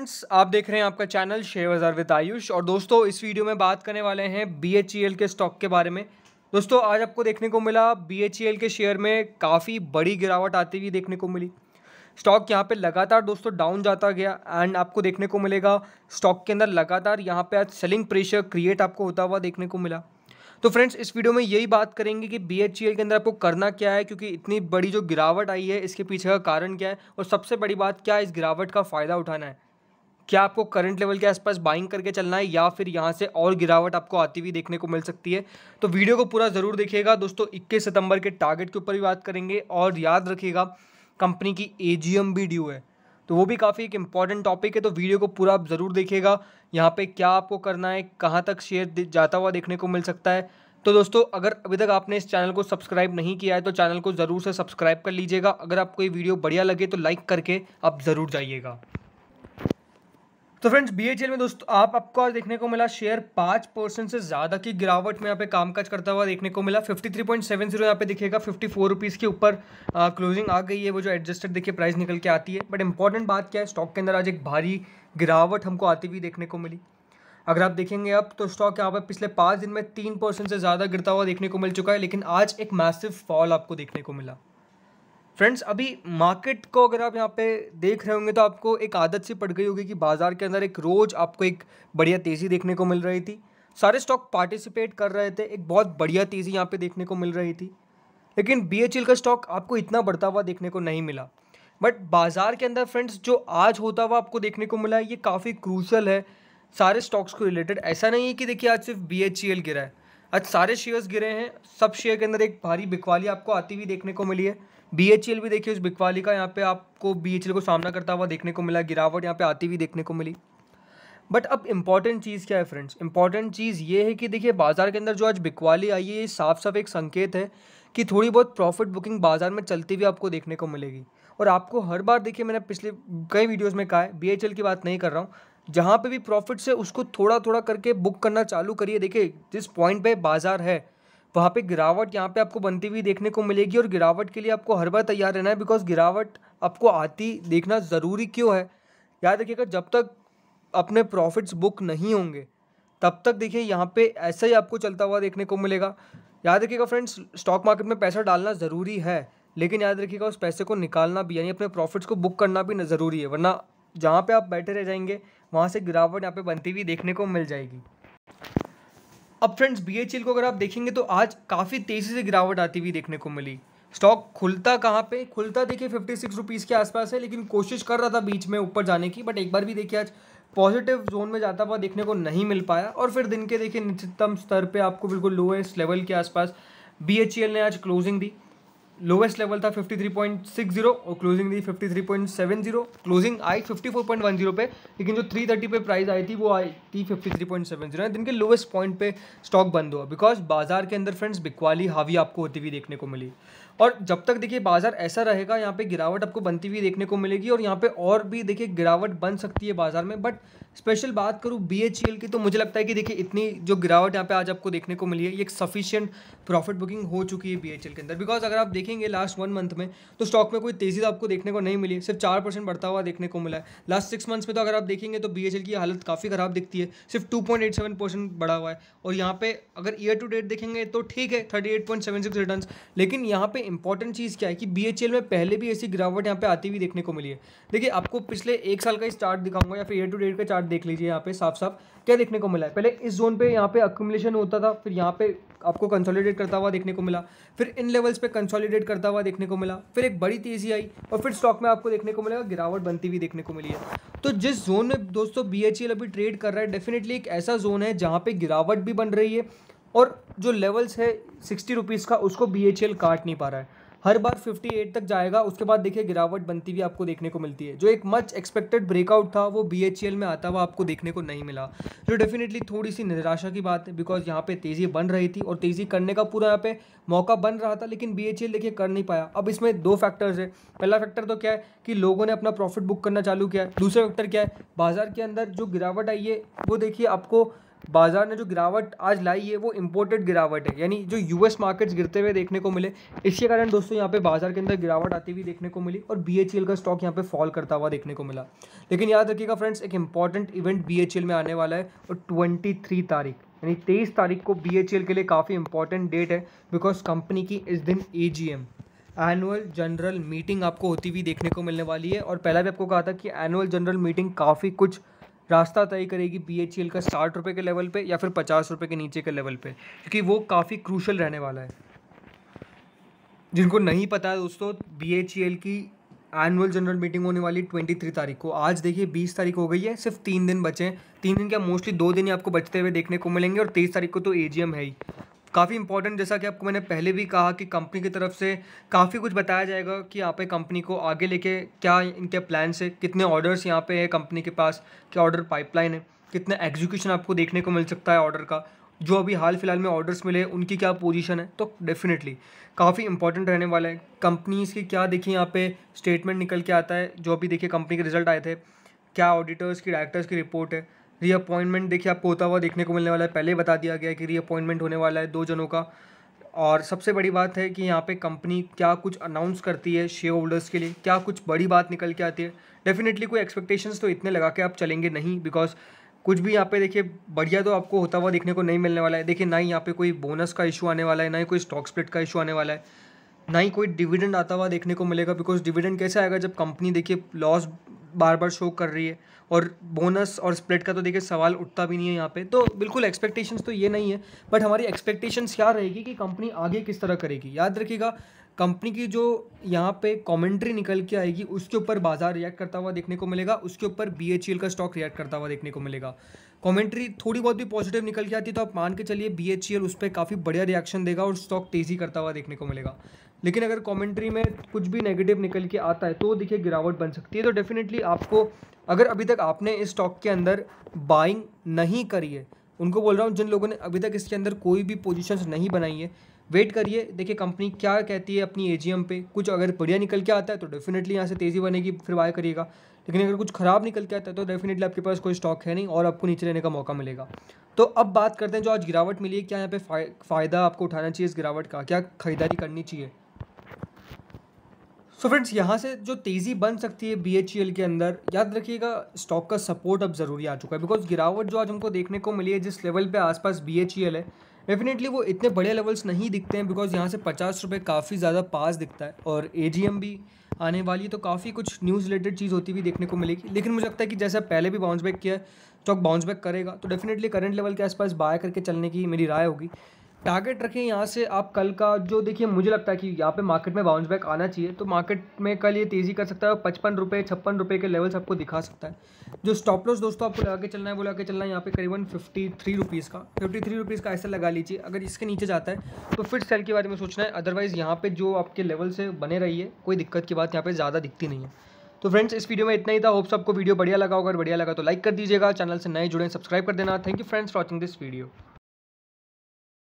friends आप देख रहे हैं आपका चैनल शेयर बाजार विद आयुष और दोस्तों इस वीडियो में बात करने वाले हैं बी e के स्टॉक के बारे में दोस्तों आज आपको देखने को मिला बी e के शेयर में काफ़ी बड़ी गिरावट आती हुई देखने को मिली स्टॉक यहाँ पे लगातार दोस्तों डाउन जाता गया एंड आपको देखने को मिलेगा स्टॉक के अंदर लगातार यहाँ पे आज सेलिंग प्रेशर क्रिएट आपको होता हुआ देखने को मिला तो फ्रेंड्स इस वीडियो में यही बात करेंगे कि बी e के अंदर आपको करना क्या है क्योंकि इतनी बड़ी जो गिरावट आई है इसके पीछे का कारण क्या है और सबसे बड़ी बात क्या है इस गिरावट का फ़ायदा उठाना है क्या आपको करंट लेवल के आसपास बाइंग करके चलना है या फिर यहाँ से और गिरावट आपको आती हुई देखने को मिल सकती है तो वीडियो को पूरा ज़रूर देखिएगा दोस्तों इक्कीस सितंबर के टारगेट के ऊपर भी बात करेंगे और याद रखिएगा कंपनी की ए भी ड्यू है तो वो भी काफ़ी एक इम्पॉर्टेंट टॉपिक है तो वीडियो को पूरा आप ज़रूर देखिएगा यहाँ पे क्या आपको करना है कहाँ तक शेयर जाता हुआ देखने को मिल सकता है तो दोस्तों अगर अभी तक आपने इस चैनल को सब्सक्राइब नहीं किया है तो चैनल को ज़रूर से सब्सक्राइब कर लीजिएगा अगर आपको ये वीडियो बढ़िया लगे तो लाइक करके आप ज़रूर जाइएगा तो फ्रेंड्स एल में दोस्तों आप आपको आज देखने को मिला शेयर पाँच परसेंट से ज़्यादा की गिरावट में यहाँ पे कामकाज करता हुआ देखने को मिला 53.70 यहाँ पे दिखेगा फोर रुपीज़ के ऊपर क्लोजिंग आ गई है वो जो एडजस्टेड देखिए प्राइस निकल के आती है बट इंपॉर्टेंट बात क्या है स्टॉक के अंदर आज एक भारी गिरावट हमको आती हुई देखने को मिली अगर आप देखेंगे अब तो स्टॉक यहाँ पर पिछले पाँच दिन में तीन से ज़्यादा गिरता हुआ देखने को मिल चुका है लेकिन आज एक मैसिव फॉल आपको देखने को मिला फ्रेंड्स अभी मार्केट को अगर आप यहाँ पे देख रहे होंगे तो आपको एक आदत सी पड़ गई होगी कि बाज़ार के अंदर एक रोज़ आपको एक बढ़िया तेज़ी देखने को मिल रही थी सारे स्टॉक पार्टिसिपेट कर रहे थे एक बहुत बढ़िया तेज़ी यहाँ पे देखने को मिल रही थी लेकिन बी का स्टॉक आपको इतना बढ़ता हुआ देखने को नहीं मिला बट बाज़ार के अंदर फ्रेंड्स जो आज होता हुआ आपको देखने को मिला ये काफ़ी क्रूशल है सारे स्टॉक्स को रिलेटेड ऐसा नहीं है कि देखिए आज सिर्फ बी गिरा है आज सारे शेयर्स गिरे हैं सब शेयर के अंदर एक भारी बिकवाली आपको आती हुई देखने को मिली है बी भी देखिए उस बिकवाली का यहाँ पे आपको बी को सामना करता हुआ देखने को मिला गिरावट यहाँ पे आती हुई देखने को मिली बट अब इम्पॉर्टेंट चीज़ क्या है फ्रेंड्स इम्पॉर्टेंट चीज़ ये है कि देखिए बाज़ार के अंदर जो आज बिकवाली आई है ये साफ साफ एक संकेत है कि थोड़ी बहुत प्रॉफिट बुकिंग बाज़ार में चलती हुई आपको देखने को मिलेगी और आपको हर बार देखिए मैंने पिछले कई वीडियोज़ में कहा है बी की बात नहीं कर रहा हूँ जहाँ पे भी प्रॉफिट्स है उसको थोड़ा थोड़ा करके बुक करना चालू करिए देखिए जिस पॉइंट पे बाज़ार है वहाँ पे गिरावट यहाँ पे आपको बनती हुई देखने को मिलेगी और गिरावट के लिए आपको हर बार तैयार रहना है बिकॉज गिरावट आपको आती देखना ज़रूरी क्यों है याद रखिएगा जब तक अपने प्रॉफिट्स बुक नहीं होंगे तब तक देखिए यहाँ पे ऐसा ही आपको चलता हुआ देखने को मिलेगा याद रखिएगा फ्रेंड्स स्टॉक मार्केट में पैसा डालना ज़रूरी है लेकिन याद रखिएगा उस पैसे को निकालना भी यानी अपने प्रॉफिट्स को बुक करना भी ज़रूरी है वरना जहाँ पे आप बैठे रह जाएंगे वहाँ से गिरावट यहाँ पे बनती हुई देखने को मिल जाएगी अब फ्रेंड्स बी को अगर आप देखेंगे तो आज काफ़ी तेज़ी से गिरावट आती हुई देखने को मिली स्टॉक खुलता कहाँ पे खुलता देखिए फिफ्टी सिक्स रुपीज़ के आसपास है लेकिन कोशिश कर रहा था बीच में ऊपर जाने की बट एक बार भी देखिए आज पॉजिटिव जोन में जाता हुआ देखने को नहीं मिल पाया और फिर दिन के देखिए निचितम स्तर पे आपको बिल्कुल लोएस्ट लेवल के आसपास बी ने आज क्लोजिंग दी लोवेस्ट लेवल था 53.60 और क्लोजिंग थी 53.70 क्लोजिंग आई 54.10 पे लेकिन जो 330 पे प्राइस आई थी वो आई थी 53.70 जीरो दिन के लोवेस्ट पॉइंट पे स्टॉक बंद हुआ बिकॉज बाजार के अंदर फ्रेंड्स बिकवाली हावी आपको होती हुई देखने को मिली और जब तक देखिए बाजार ऐसा रहेगा यहाँ पे गिरावट आपको बनती हुई देखने को मिलेगी और यहाँ पे और भी देखिए गिरावट बन सकती है बाजार में बट स्पेशल बात करूँ बी e की तो मुझे लगता है कि देखिए इतनी जो गिरावट यहाँ पे आज आपको देखने को मिली है ये एक सफिशियंट प्रॉफिट बुकिंग हो चुकी है बी e के अंदर बिकॉज अगर आप देखिए देखेंगे लास्ट वन मंथ में तो स्टॉक में कोई तेज़ी तो आपको देखने को नहीं मिली सिर्फ चार परसेंट बढ़ता हुआ देखने को मिला है लास्ट सिक्स मंथ्स में तो अगर आप देखेंगे तो बी की हालत काफ़ी ख़राब दिखती है सिर्फ टू परसेंट बढ़ा हुआ है और यहाँ पे अगर ईयर टू डेट देखेंगे तो ठीक है thirty eight point seven six return लेकिन यहाँ पे इंपॉर्टेंट चीज़ क्या है कि बी में पहले भी ऐसी गिरावट यहाँ पे आती हुई देखने को मिली है देखिए आपको पिछले एक साल का ही चार्ट दिखाऊंगा या फिर ईयर टू डेट का चार्ट देख लीजिए यहाँ पे साफ साफ क्या देखने को मिला है पहले इस जोन पे यहाँ पे अक्यूमुलेशन होता था फिर यहाँ पे आपको कंसोलिडेट करता हुआ देखने को मिला फिर इन लेवल्स पे कंसोलिडेट करता हुआ देखने को मिला फिर एक बड़ी तेज़ी आई और फिर स्टॉक में आपको देखने को मिलेगा गिरावट बनती हुई देखने को मिली है तो जिस जोन में दोस्तों बी अभी ट्रेड कर रहा है डेफिनेटली एक ऐसा जोन है जहाँ पर गिरावट भी बन रही है और जो लेवल्स है सिक्सटी रुपीज़ का उसको बी काट नहीं पा रहा है हर बार 58 तक जाएगा उसके बाद देखिए गिरावट बनती हुई आपको देखने को मिलती है जो एक मच एक्सपेक्टेड ब्रेकआउट था वो बी में आता हुआ आपको देखने को नहीं मिला जो तो डेफिनेटली थोड़ी सी निराशा की बात है बिकॉज यहाँ पे तेज़ी बन रही थी और तेज़ी करने का पूरा यहाँ पे मौका बन रहा था लेकिन बी देखिए कर नहीं पाया अब इसमें दो फैक्टर्स है पहला फैक्टर तो क्या है कि लोगों ने अपना प्रॉफिट बुक करना चालू किया है दूसरा फैक्टर क्या है बाजार के अंदर जो गिरावट आई है वो देखिए आपको बाज़ार ने जो गिरावट आज लाई है वो इम्पोर्टेड गिरावट है यानी जो यूएस मार्केट्स गिरते हुए देखने को मिले इसके कारण दोस्तों यहाँ पे बाज़ार के अंदर गिरावट आती हुई देखने को मिली और बी का स्टॉक यहाँ पे फॉल करता हुआ देखने को मिला लेकिन याद रखिएगा फ्रेंड्स एक इंपॉर्टेंट इवेंट बी में आने वाला है और ट्वेंटी तारीख यानी तेईस तारीख को बी के लिए काफ़ी इंपॉर्टेंट डेट है बिकॉज कंपनी की इस दिन ए एनुअल जनरल मीटिंग आपको होती हुई देखने को मिलने वाली है और पहला भी आपको कहा था कि एनुअल जनरल मीटिंग काफ़ी कुछ रास्ता तय करेगी बी का साठ रुपये के लेवल पे या फिर पचास रुपये के नीचे के लेवल पे क्योंकि वो काफ़ी क्रूशल रहने वाला है जिनको नहीं पता है दोस्तों बी की एनुअल जनरल मीटिंग होने वाली ट्वेंटी थ्री तारीख को आज देखिए बीस तारीख हो गई है सिर्फ तीन दिन बचे हैं तीन दिन क्या मोस्टली दो दिन ही आपको बचते हुए देखने को मिलेंगे और तेईस तारीख को तो ए है ही काफ़ी इंपॉर्टेंट जैसा कि आपको मैंने पहले भी कहा कि कंपनी की तरफ से काफ़ी कुछ बताया जाएगा कि यहाँ पे कंपनी को आगे लेके क्या इनके प्लान से कितने ऑर्डर्स यहाँ पे है कंपनी के पास क्या ऑर्डर पाइपलाइन है कितना एग्जीक्यूशन आपको देखने को मिल सकता है ऑर्डर का जो अभी हाल फिलहाल में ऑर्डर्स मिले उनकी क्या पोजीशन है तो डेफिनेटली काफ़ी इंपॉर्टेंट रहने वाला है कंपनीज़ की क्या देखिए यहाँ पे स्टेटमेंट निकल के आता है जो अभी देखिए कंपनी के रिजल्ट आए थे क्या ऑडिटर्स की डायरेक्टर्स की रिपोर्ट है रीअपॉइंटमेंट देखिए आपको होता हुआ देखने को मिलने वाला है पहले बता दिया गया है कि रीअपॉइंटमेंट होने वाला है दो जनों का और सबसे बड़ी बात है कि यहाँ पे कंपनी क्या कुछ अनाउंस करती है शेयर होल्डर्स के लिए क्या कुछ बड़ी बात निकल के आती है डेफिनेटली कोई एक्सपेक्टेशंस तो इतने लगा के आप चलेंगे नहीं बिकॉज कुछ भी यहाँ पे देखिए बढ़िया तो आपको होता हुआ देखने को नहीं मिलने वाला है देखिए ना ही यहाँ पे कोई बोनस का इशू आने वाला है ना ही कोई स्टॉक स्प्लिट का इशू आने वाला है ना ही कोई डिविडेंड आता हुआ देखने को मिलेगा बिकॉज डिविडेंड कैसे आएगा जब कंपनी देखिए लॉस बार बार शो कर रही है और बोनस और स्प्लिट का तो देखिए सवाल उठता भी नहीं है यहाँ पे तो बिल्कुल एक्सपेक्टेशंस तो ये नहीं है बट हमारी एक्सपेक्टेशंस क्या रहेगी कि कंपनी आगे किस तरह करेगी याद रखिएगा कंपनी की जो यहाँ पे कमेंट्री निकल के आएगी उसके ऊपर बाजार रिएक्ट करता हुआ देखने को मिलेगा उसके ऊपर बी e का स्टॉक रिएक्ट करता हुआ देखने को मिलेगा कमेंट्री थोड़ी बहुत भी पॉजिटिव निकल के आती है तो आप मान के चलिए बी e उस पर काफ़ी बढ़िया रिएक्शन देगा और स्टॉक तेज़ी करता हुआ देखने को मिलेगा लेकिन अगर कमेंट्री में कुछ भी नेगेटिव निकल के आता है तो देखिए गिरावट बन सकती है तो डेफिनेटली आपको अगर अभी तक आपने इस स्टॉक के अंदर बाइंग नहीं करी है उनको बोल रहा हूँ जिन लोगों ने अभी तक इसके अंदर कोई भी पोजिशन नहीं बनाई है वेट करिए देखिए कंपनी क्या कहती है अपनी एजीएम पे कुछ अगर बढ़िया निकल के आता है तो डेफिनेटली यहाँ से तेज़ी बनेगी फिर बाय करिएगा लेकिन अगर कुछ ख़राब निकल के आता है तो डेफिनेटली आपके पास कोई स्टॉक है नहीं और आपको नीचे लेने का मौका मिलेगा तो अब बात करते हैं जो आज गिरावट मिली है क्या यहाँ पे फ़ायदा आपको उठाना चाहिए इस गिरावट का क्या खरीदारी करनी चाहिए सो फ्रेंड्स यहाँ से जो तेज़ी बन सकती है बी e के अंदर याद रखिएगा स्टॉक का सपोर्ट अब ज़रूरी आ चुका है बिकॉज गिरावट जो आज हमको देखने को मिली है जिस लेवल पे आसपास बी e है डेफिनेटली वो इतने बड़े लेवल्स नहीं दिखते हैं बिकॉज यहाँ से पचास रुपये काफ़ी ज़्यादा पास दिखता है और ए भी आने वाली है तो काफ़ी कुछ न्यूज़ रिलेटेड चीज़ होती हुई देखने को मिलेगी लेकिन मुझे लगता है कि जैसे पहले भी बाउंस बैक किया स्टॉक बाउंस बैक करेगा तो डेफिनेटली करंट लेवल के आसपास बाय करके चलने की मेरी राय होगी टारगेट रखें यहाँ से आप कल का जो देखिए मुझे लगता है कि यहाँ पे मार्केट में बाउंस बैक आना चाहिए तो मार्केट में कल ये तेज़ी कर सकता है और पचपन रुपये छप्पन रुपये के लेवल्स आपको दिखा सकता है जो स्टॉप लॉस दोस्तों आपको लगा के चलना है वो लगा के चलना है यहाँ पे करीबन फिफ्टी थ्री रुपीज़ का फिफ्टी थ्री रुपीज़ का ऐसा लगा लीजिए अगर इसके नीचे जाता है तो फिर सेल के बारे में सोचना है अदरवाइज़ यहाँ पर जो आपके लेवल से बने है कोई दिक्कत की बात यहाँ पर ज़्यादा दिखती नहीं है तो फ्रेंड्स इस वीडियो में इतना ही था होप्स आपको वीडियो बढ़िया लगा अगर बढ़िया लगा तो लाइक कर दीजिएगा चैनल से नए जुड़े सब्सक्राइब कर देना thank you friends watching this video